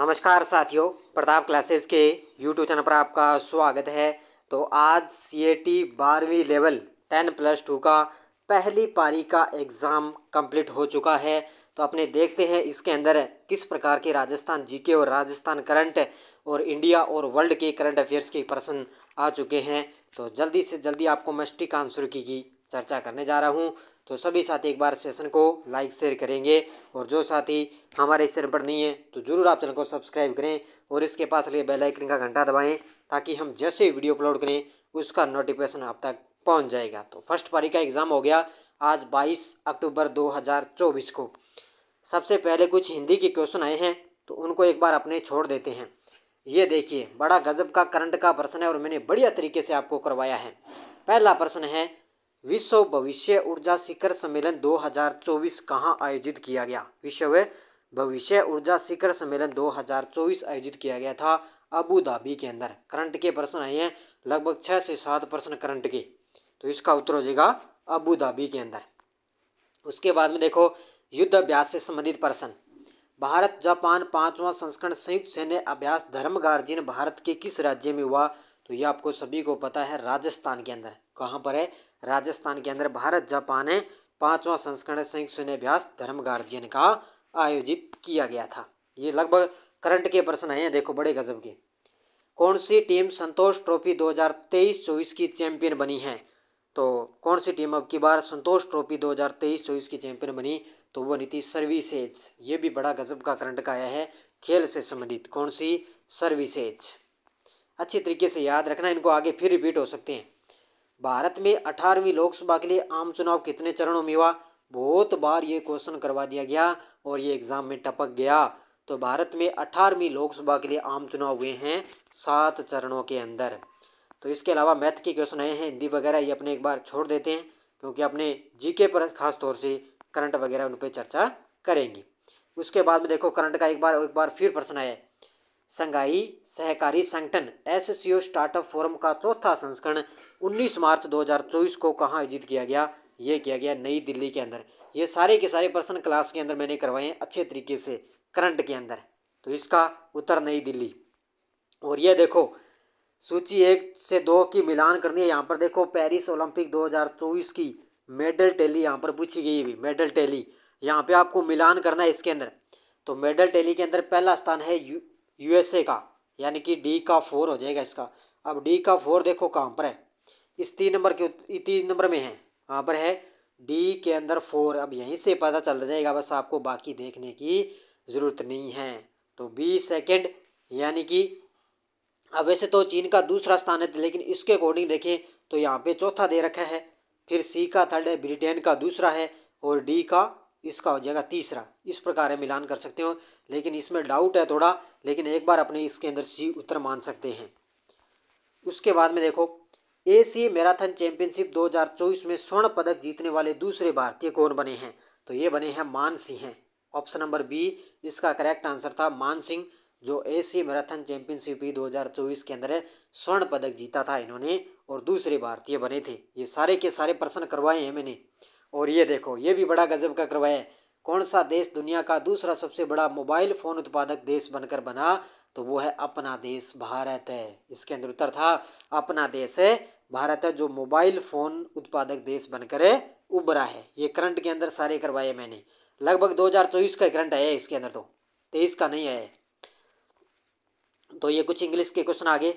नमस्कार साथियों प्रताप क्लासेस के यूट्यूब चैनल पर आपका स्वागत है तो आज सी ए टी बारहवीं लेवल टेन प्लस टू का पहली पारी का एग्ज़ाम कंप्लीट हो चुका है तो अपने देखते हैं इसके अंदर किस प्रकार के राजस्थान जीके और राजस्थान करंट और इंडिया और वर्ल्ड के करंट अफेयर्स के प्रश्न आ चुके हैं तो जल्दी से जल्दी आपको मैं स्टिक आंसर की, की चर्चा करने जा रहा हूँ तो सभी साथी एक बार सेशन को लाइक शेयर करेंगे और जो साथी हमारे इस चैनल पर नहीं है तो ज़रूर आप चैनल को सब्सक्राइब करें और इसके पास लिए बेल आइकन का घंटा दबाएं ताकि हम जैसे वीडियो अपलोड करें उसका नोटिफिकेशन आप तक पहुंच जाएगा तो फर्स्ट पारी का एग्ज़ाम हो गया आज बाईस अक्टूबर दो को सबसे पहले कुछ हिंदी के क्वेश्चन आए हैं तो उनको एक बार अपने छोड़ देते हैं ये देखिए बड़ा गजब का करंट का प्रश्न है और मैंने बढ़िया तरीके से आपको करवाया है पहला प्रश्न है विश्व भविष्य ऊर्जा शिखर सम्मेलन 2024 कहां आयोजित किया गया विश्व भविष्य ऊर्जा शिखर सम्मेलन 2024 आयोजित किया गया था अबू धाबी के अंदर करंट के प्रश्न आए हैं लगभग छः से सात प्रश्न करंट के तो इसका उत्तर हो जाएगा अबू धाबी के अंदर उसके बाद में देखो युद्ध अभ्यास से संबंधित प्रश्न भारत जापान पांचवा संस्करण संयुक्त सैन्य अभ्यास धर्म भारत के किस राज्य में हुआ तो ये आपको सभी को पता है राजस्थान के अंदर कहाँ पर है राजस्थान के अंदर भारत जापान है पांचवा संस्करण संयुक्त सुनभ्यास धर्म गार्जियन का आयोजित किया गया था ये लगभग करंट के प्रश्न आए हैं देखो बड़े गजब के कौन सी टीम संतोष ट्रॉफी 2023-24 की चैंपियन बनी है तो कौन सी टीम अब की बार संतोष ट्रॉफी 2023-24 की चैंपियन बनी तो वो नीति सर्विसेज ये भी बड़ा गजब का करंट का आया है खेल से संबंधित कौन सी सर्विसेज अच्छी तरीके से याद रखना इनको आगे फिर रिपीट हो सकते हैं भारत में अठारहवीं लोकसभा के लिए आम चुनाव कितने चरणों में हुआ बहुत बार ये क्वेश्चन करवा दिया गया और ये एग्ज़ाम में टपक गया तो भारत में अठारहवीं लोकसभा के लिए आम चुनाव हुए हैं सात चरणों के अंदर तो इसके अलावा मैथ के क्वेश्चन आए हैं हिंदी वगैरह ये अपने एक बार छोड़ देते हैं क्योंकि अपने जीके पर खास तौर से करंट वगैरह उन पर चर्चा करेंगी उसके बाद में देखो करंट का एक बार एक बार फिर प्रश्न आया संघाई सहकारी संगठन ओ स्टार्टअप फोरम का चौथा संस्करण 19 मार्च 2024 को कहाँ आयोजित किया गया ये किया गया नई दिल्ली के अंदर ये सारे के सारे प्रश्न क्लास के अंदर मैंने करवाए हैं अच्छे तरीके से करंट के अंदर तो इसका उत्तर नई दिल्ली और ये देखो सूची एक से दो की मिलान करनी है यहाँ पर देखो पेरिस ओलंपिक 2024 की मेडल टैली यहाँ पर पूछी गई भी मेडल टैली यहाँ पे आपको मिलान करना है इसके अंदर तो मेडल टैली के अंदर पहला स्थान है यूएसए का यानी कि डी का फोर हो जाएगा इसका अब डी का फोर देखो कहाँ पर है इस तीन नंबर के तीन नंबर में है कहाँ पर है डी के अंदर फोर अब यहीं से पता चल जाएगा बस आपको बाकी देखने की ज़रूरत नहीं है तो बी सेकेंड यानी कि अब वैसे तो चीन का दूसरा स्थान है लेकिन इसके अकॉर्डिंग देखें तो यहाँ पे चौथा दे रखा है फिर सी का थर्ड है ब्रिटेन का दूसरा है और डी का इसका हो जाएगा तीसरा इस प्रकार है मिलान कर सकते हो लेकिन इसमें डाउट है थोड़ा लेकिन एक बार अपने इसके अंदर सी उत्तर मान सकते हैं उसके बाद में देखो ए सी मैराथन चैंपियनशिप 2024 में स्वर्ण पदक जीतने वाले दूसरे भारतीय कौन बने हैं तो ये बने हैं मान सिंह हैं ऑप्शन नंबर बी इसका करेक्ट आंसर था मान सिंह जो एशिया मैराथन चैंपियनशिप दो हज़ार चौबीस के अंदर स्वर्ण पदक जीता था इन्होंने और दूसरे भारतीय बने थे ये सारे के सारे प्रश्न करवाए हैं मैंने और ये देखो ये भी बड़ा गजब का करवाया है कौन सा देश दुनिया का दूसरा सबसे बड़ा मोबाइल फ़ोन उत्पादक देश बनकर बना तो वो है अपना देश भारत है इसके अंदर उत्तर था अपना देश है भारत है जो मोबाइल फ़ोन उत्पादक देश बनकर उभरा है ये करंट के अंदर सारे करवाए मैंने लगभग चौबीस का करंट आया है इसके अंदर तो तेईस का नहीं आया तो ये कुछ इंग्लिश के क्वेश्चन आगे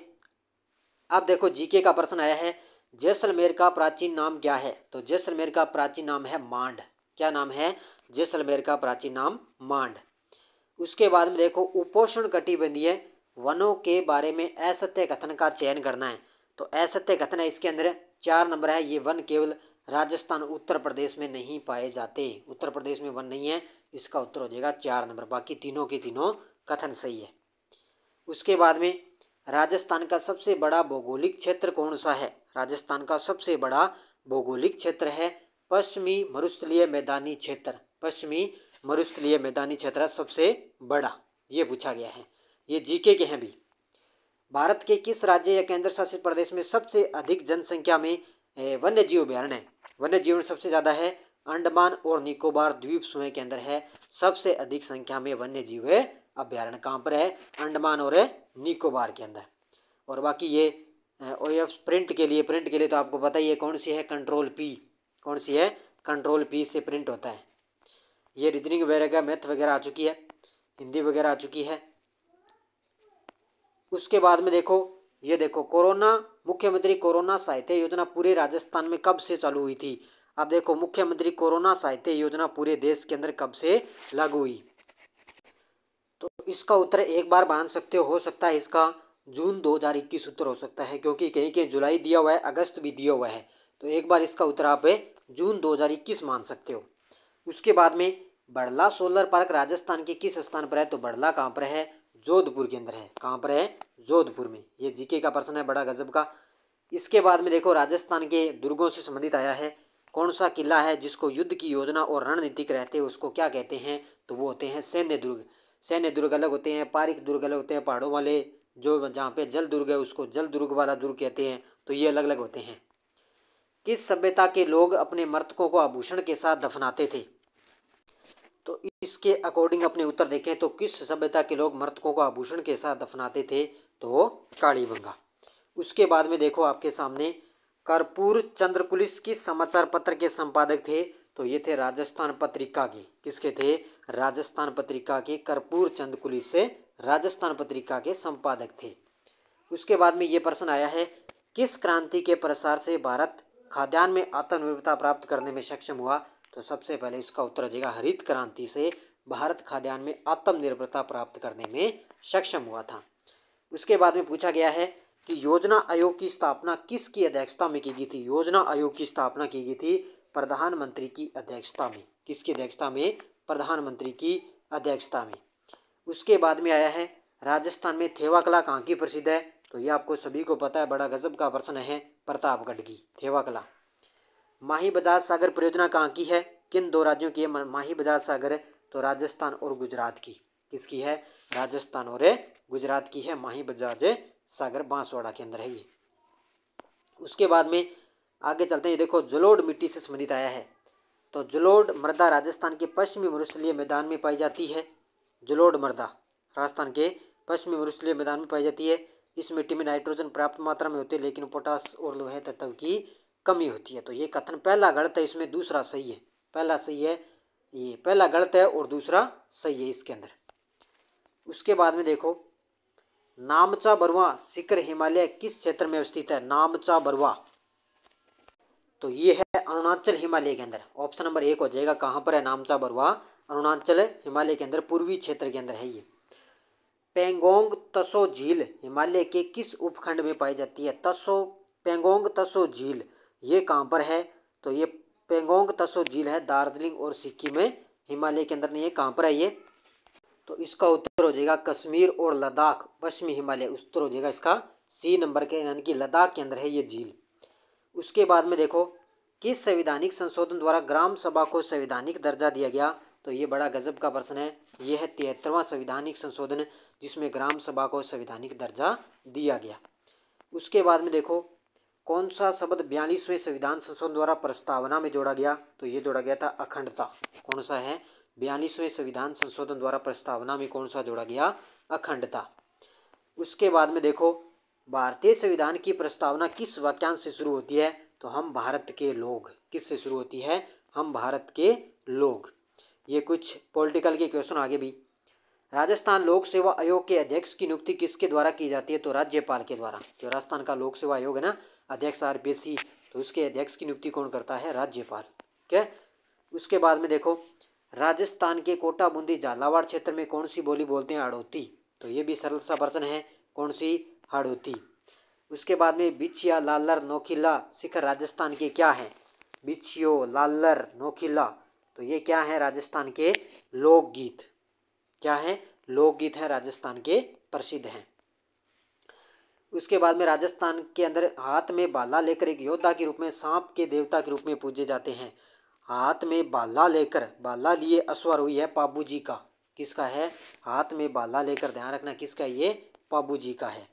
अब देखो जीके का प्रश्न आया है जैसलमेर का प्राचीन नाम क्या है तो जैसलमेर का प्राचीन नाम है मांड क्या नाम है जैसलमेर का प्राचीन नाम मांड उसके बाद में देखो उपोषण कटिबंधीय वनों के बारे में असत्य कथन का चयन करना है तो असत्य कथन है इसके अंदर चार नंबर है ये वन केवल राजस्थान उत्तर प्रदेश में नहीं पाए जाते उत्तर प्रदेश में वन नहीं है इसका उत्तर हो जाएगा चार नंबर बाकी तीनों के तीनों कथन सही है उसके बाद में राजस्थान का सबसे बड़ा भौगोलिक क्षेत्र कौन सा है राजस्थान का सबसे बड़ा भौगोलिक क्षेत्र है पश्चिमी मरुस्थलीय मैदानी क्षेत्र पश्चिमी मरुस्थलीय मैदानी क्षेत्र सबसे बड़ा ये पूछा गया है ये जीके के हैं भी भारत के किस राज्य या केंद्र शासित प्रदेश में सबसे अधिक जनसंख्या में वन्य जीव अभ्यारण्य वन्य जीव सबसे ज़्यादा है अंडमान और निकोबार द्वीप समूह के अंदर है सबसे अधिक संख्या में वन्य जीव अभ्यारण्य कहाँ पर है अंडमान और निकोबार के अंदर और बाकी ये और प्रिंट के लिए प्रिंट के लिए तो आपको पता ही है कौन सी है कंट्रोल पी कौन सी है कंट्रोल पी से प्रिंट होता है ये रीजनिंग वगैरह मैथ वगैरह आ चुकी है हिंदी वगैरह आ चुकी है उसके बाद में देखो ये देखो कोरोना मुख्यमंत्री कोरोना साहित्य योजना पूरे राजस्थान में कब से चालू हुई थी अब देखो मुख्यमंत्री कोरोना साहित्य योजना पूरे देश के अंदर कब से लागू हुई इसका उत्तर एक बार बांध सकते हो सकता है इसका जून 2021 उत्तर हो सकता है क्योंकि कहीं कहीं जुलाई दिया हुआ है अगस्त भी दिया हुआ है तो एक बार इसका उत्तर आप जून 2021 मान सकते हो उसके बाद में बड़ला सोलर पार्क राजस्थान के किस स्थान पर है तो बड़ला कहाँ पर है जोधपुर के अंदर है कहाँ पर है जोधपुर में ये जीके का प्रश्न है बड़ा गजब का इसके बाद में देखो राजस्थान के दुर्गों से संबंधित आया है कौन सा किला है जिसको युद्ध की योजना और रणनीतिक रहते हैं उसको क्या कहते हैं तो वो होते हैं सैन्य दुर्ग सैन्य दुर्ग अलग होते हैं पारिक दुर्ग अलग होते हैं पहाड़ों वाले जो जहाँ पे जल दुर्ग है उसको जल दुर्ग वाला दुर्ग कहते हैं तो ये अलग अलग होते हैं किस सभ्यता के लोग अपने मृतकों को आभूषण के साथ दफनाते थे तो इसके अकॉर्डिंग अपने उत्तर देखें तो किस सभ्यता के लोग मृतकों को आभूषण के साथ दफनाते थे तो कालीबंगा उसके बाद में देखो आपके सामने कर्पूर चंद्रकुलिस किस समाचार पत्र के संपादक थे तो ये थे राजस्थान पत्रिका के किसके थे राजस्थान पत्रिका के कर्पूर चंद कुली से राजस्थान पत्रिका के संपादक थे उसके बाद में ये प्रश्न आया है किस क्रांति के प्रसार से भारत खाद्यान्न में आत्मनिर्भरता प्राप्त करने में सक्षम हुआ तो सबसे पहले इसका उत्तर देगा हरित क्रांति से भारत खाद्यान्न में आत्मनिर्भरता प्राप्त करने में सक्षम हुआ था उसके बाद में पूछा गया है कि योजना आयोग की स्थापना किसकी अध्यक्षता में की गई थी योजना आयोग की स्थापना की गई थी प्रधानमंत्री की अध्यक्षता में किसकी अध्यक्षता में प्रधानमंत्री की अध्यक्षता में उसके बाद में आया है राजस्थान में थेवा कला कहाँ की प्रसिद्ध है तो ये आपको सभी को पता है बड़ा गजब का प्रश्न है प्रतापगढ़ की थेवा कला माही बजाज सागर परियोजना कहाँ की है किन दो राज्यों की है माही बजाज सागर तो राजस्थान और गुजरात की किसकी है राजस्थान और गुजरात की है माही बजाज सागर बांसवाड़ा के अंदर है ये उसके बाद में आगे चलते हैं देखो जलोड मिट्टी से संबंधित आया है तो जलोड मृदा राजस्थान के पश्चिमी मरुस्थलीय मैदान में पाई जाती है जलोड मृदा राजस्थान के पश्चिमी मरुस्थलीय मैदान में पाई जाती है इस मिट्टी में नाइट्रोजन पर्याप्त मात्रा में होते हैं लेकिन पोटास और लोहे तत्व की कमी होती है तो ये कथन पहला गलत है इसमें दूसरा सही है पहला सही है ये पहला गलत है और दूसरा सही है इसके अंदर उसके बाद में देखो नामचा बरुआ शिखर हिमालय किस क्षेत्र में अवस्थित है नामचा बरुआ तो ये है अरुणाचल हिमालय के अंदर ऑप्शन नंबर एक हो जाएगा कहाँ पर है नामचा बरवा अरुणाचल हिमालय के अंदर पूर्वी क्षेत्र के अंदर है ये पेंगोंग तसो झील हिमालय के किस उपखंड में पाई जाती है तसो पेंगोंग तसो झील ये कहाँ पर है तो ये पेंगोंग तसो झील है दार्जिलिंग और सिक्किम में हिमालय के अंदर नहीं है कहाँ पर है ये तो इसका उत्तर हो जाएगा कश्मीर और लद्दाख पश्चिमी हिमालय उत्तर हो जाएगा इसका सी नंबर के यानी कि लद्दाख के अंदर है ये झील उसके बाद में देखो किस संविधानिक संशोधन द्वारा ग्राम सभा को संविधानिक दर्जा दिया गया तो ये बड़ा गजब का प्रश्न है यह है तिहत्तरवां संविधानिक संशोधन जिसमें ग्राम सभा को संविधानिक दर्जा दिया गया उसके बाद में देखो कौन सा शब्द बयालीसवें संविधान संशोधन द्वारा प्रस्तावना में जोड़ा गया तो ये जोड़ा गया था अखंडता कौन सा है बयालीसवें संविधान संशोधन द्वारा प्रस्तावना में कौन सा जोड़ा गया अखंडता उसके बाद में देखो भारतीय संविधान की प्रस्तावना किस वाक्यांश से शुरू होती है तो हम भारत के लोग किस से शुरू होती है हम भारत के लोग ये कुछ पॉलिटिकल के क्वेश्चन आगे भी राजस्थान लोक सेवा आयोग के अध्यक्ष की नियुक्ति किसके द्वारा की जाती है तो राज्यपाल के द्वारा जो राजस्थान का लोक सेवा आयोग है ना अध्यक्ष आर सी तो उसके अध्यक्ष की नियुक्ति कौन करता है राज्यपाल ठीक है उसके बाद में देखो राजस्थान के कोटा बूंदी झालावाड़ क्षेत्र में कौन सी बोली बोलते हैं अड़ोती तो ये भी सरल सा प्रश्न है कौन सी हाड़ौती उसके बाद में बिछिया लालर नोखिला शिखर राजस्थान के क्या हैं बिछियो लालर नोखिला तो ये क्या है राजस्थान के लोकगीत क्या है लोकगीत हैं राजस्थान के प्रसिद्ध हैं उसके बाद में राजस्थान के अंदर हाथ में बाला लेकर एक योद्धा के रूप में सांप के देवता के रूप में पूजे जाते हैं हाथ में बाला लेकर बाला लिए अश्वर हुई है पाबू जी का किसका है हाथ में बाला लेकर ध्यान रखना किसका ये पाबू जी का है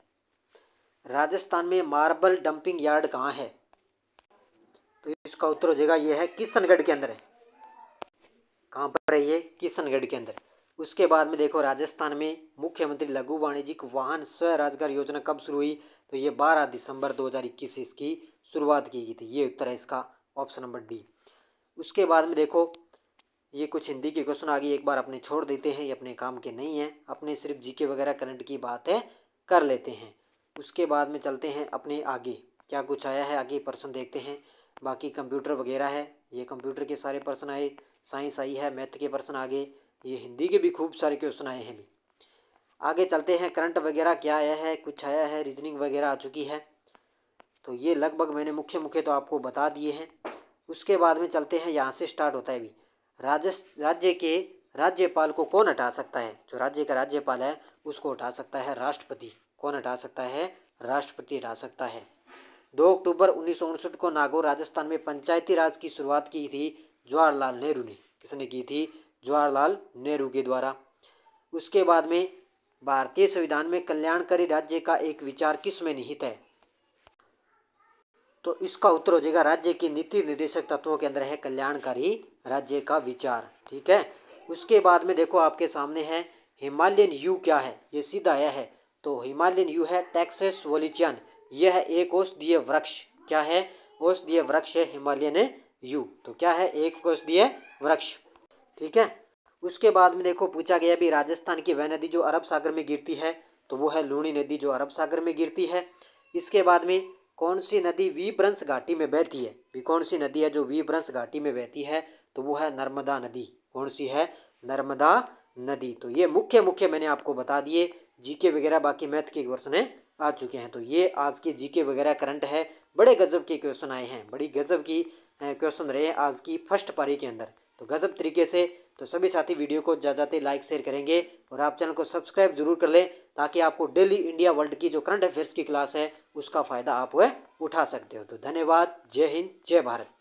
राजस्थान में मार्बल डंपिंग यार्ड कहाँ है तो इसका उत्तर हो जाएगा यह है किशनगढ़ के अंदर है कहाँ पर है ये किशनगढ़ के अंदर उसके बाद में देखो राजस्थान में मुख्यमंत्री लघु वाणिज्यिक वाहन स्वरोजगार योजना कब शुरू हुई तो ये 12 दिसंबर 2021 से इसकी शुरुआत की गई थी ये उत्तर है इसका ऑप्शन नंबर डी उसके बाद में देखो ये कुछ हिंदी के क्वेश्चन आ गई एक बार अपने छोड़ देते हैं ये अपने काम के नहीं हैं अपने सिर्फ जीके वगैरह करंट की बातें कर लेते हैं उसके बाद में चलते हैं अपने आगे क्या कुछ आया है आगे पर्सन देखते हैं बाकी कंप्यूटर वगैरह है ये कंप्यूटर के सारे पर्सन आए साइंस आई है मैथ के पर्सन आगे ये हिंदी के भी खूब सारे क्वेश्चन आए हैं भी आगे चलते हैं करंट वगैरह क्या आया है कुछ आया है रीजनिंग वगैरह आ चुकी है तो ये लगभग मैंने मुख्य मुख्य तो आपको बता दिए हैं उसके बाद में चलते हैं यहाँ से स्टार्ट होता है भी राजस राज्य के राज्यपाल को कौन हटा सकता है जो राज्य का राज्यपाल है उसको हटा सकता है राष्ट्रपति कौन हटा सकता है राष्ट्रपति हटा सकता है दो अक्टूबर उन्नीस को नागौर राजस्थान में पंचायती राज की शुरुआत की थी जवाहरलाल नेहरू ने किसने की थी जवाहरलाल नेहरू के द्वारा उसके बाद में भारतीय संविधान में कल्याणकारी राज्य का एक विचार किस में निहित है तो इसका उत्तर हो जाएगा राज्य के नीति निर्देशक तत्वों के अंदर है कल्याणकारी राज्य का विचार ठीक है उसके बाद में देखो आपके सामने है हिमालयन यू क्या है ये सीधा आया है तो हिमालयन यू है टैक्सेस वोलिचियन यह है एक औषधीय वृक्ष क्या है औषधीय वृक्ष है हिमालयन यू तो क्या है एक औषधीय वृक्ष ठीक है उसके बाद में देखो पूछा गया भी राजस्थान की वह नदी जो अरब सागर में गिरती है तो वो है लूणी नदी जो अरब सागर में गिरती है इसके बाद में कौन सी नदी वीप्रंस घाटी में बहती है भी कौन सी नदी है जो वीप्रंस घाटी में बहती है तो वो है नर्मदा नदी कौन सी है नर्मदा नदी तो ये मुख्य मुख्य मैंने आपको बता दिए जीके वगैरह बाकी मैथ के क्वेश्चन है आ चुके हैं तो ये आज के जीके वगैरह करंट है बड़े गजब के क्वेश्चन आए हैं बड़ी गजब की क्वेश्चन रहे आज की फर्स्ट पारी के अंदर तो गजब तरीके से तो सभी साथी वीडियो को जा जाते लाइक शेयर करेंगे और आप चैनल को सब्सक्राइब जरूर कर लें ताकि आपको डेली इंडिया वर्ल्ड की जो करंट अफेयर्स की क्लास है उसका फ़ायदा आप वह उठा सकते हो तो धन्यवाद जय हिंद जय भारत